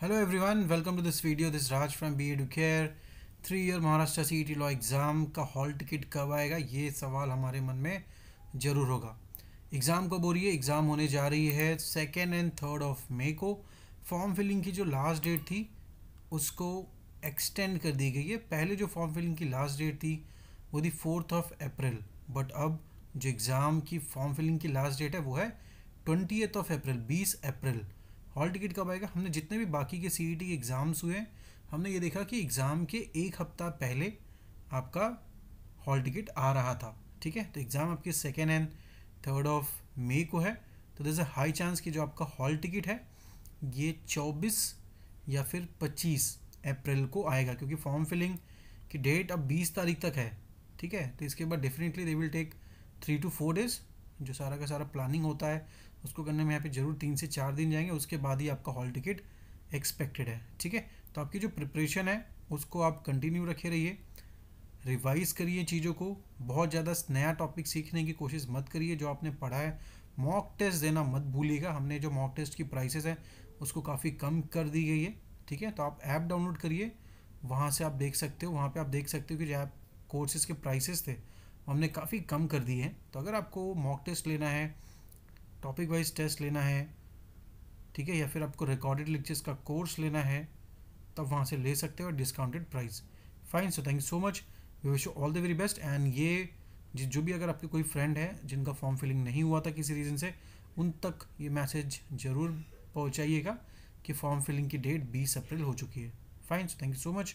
hello everyone welcome to this video this Raj from B Ed care three year Maharashtra C E law exam का hall ticket कब आएगा ये सवाल हमारे मन में ज़रूर होगा एग्ज़ाम कब हो रही है एग्ज़ाम होने जा रही है second and third of May को फॉर्म फिलिंग की जो लास्ट डेट थी उसको एक्सटेंड कर दी गई है पहले जो फॉर्म फिलिंग की लास्ट डेट थी वो थी फोर्थ ऑफ अप्रैल बट अब जो एग्ज़ाम की फॉर्म फिलिंग की लास्ट डेट है वो है ट्वेंटी ऑफ अप्रैल बीस अप्रैल हॉल टिकट कब आएगा हमने जितने भी बाकी के सी e के एग्ज़ाम्स हुए हमने ये देखा कि एग्ज़ाम के एक हफ़्ता पहले आपका हॉल टिकट आ रहा था ठीक है तो एग्ज़ाम आपके second and third of May को है तो दर हाई चांस कि जो आपका हॉल टिकट है ये चौबीस या फिर पच्चीस अप्रैल को आएगा क्योंकि फॉर्म फिलिंग की डेट अब बीस तारीख तक है ठीक है तो इसके बाद definitely they will take three two four days जो सारा का सारा प्लानिंग होता है उसको करने में यहाँ पे जरूर तीन से चार दिन जाएंगे उसके बाद ही आपका हॉल टिकट एक्सपेक्टेड है ठीक है तो आपकी जो प्रिपरेशन है उसको आप कंटिन्यू रखे रहिए रिवाइज करिए चीज़ों को बहुत ज़्यादा नया टॉपिक सीखने की कोशिश मत करिए जो आपने पढ़ा है मॉक टेस्ट देना मत भूलिएगा हमने जो मॉक टेस्ट की प्राइसेस हैं उसको काफ़ी कम कर दी गई है ठीक है तो आप ऐप डाउनलोड करिए वहाँ से आप देख सकते हो वहाँ पे आप देख सकते हो कि जो ऐप कोर्सेज़ के प्राइसेस थे हमने काफ़ी कम कर दी है तो अगर आपको मॉक टेस्ट लेना है टॉपिक वाइज टेस्ट लेना है ठीक है या फिर आपको रिकॉर्डेड लेक्चर्स का कोर्स लेना है तब वहाँ से ले सकते हो discounted price fine so thank you so much we wish all the very best and ये जो भी अगर आपके कोई फ्रेंड है जिनका फॉर्म फिलिंग नहीं हुआ था किसी रीज़न से उन तक ये मैसेज ज़रूर पहुँचाइएगा कि फॉर्म फिलिंग की डेट बीस अप्रैल हो चुकी है fine so thank you so much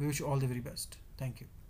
we wish all the very best thank you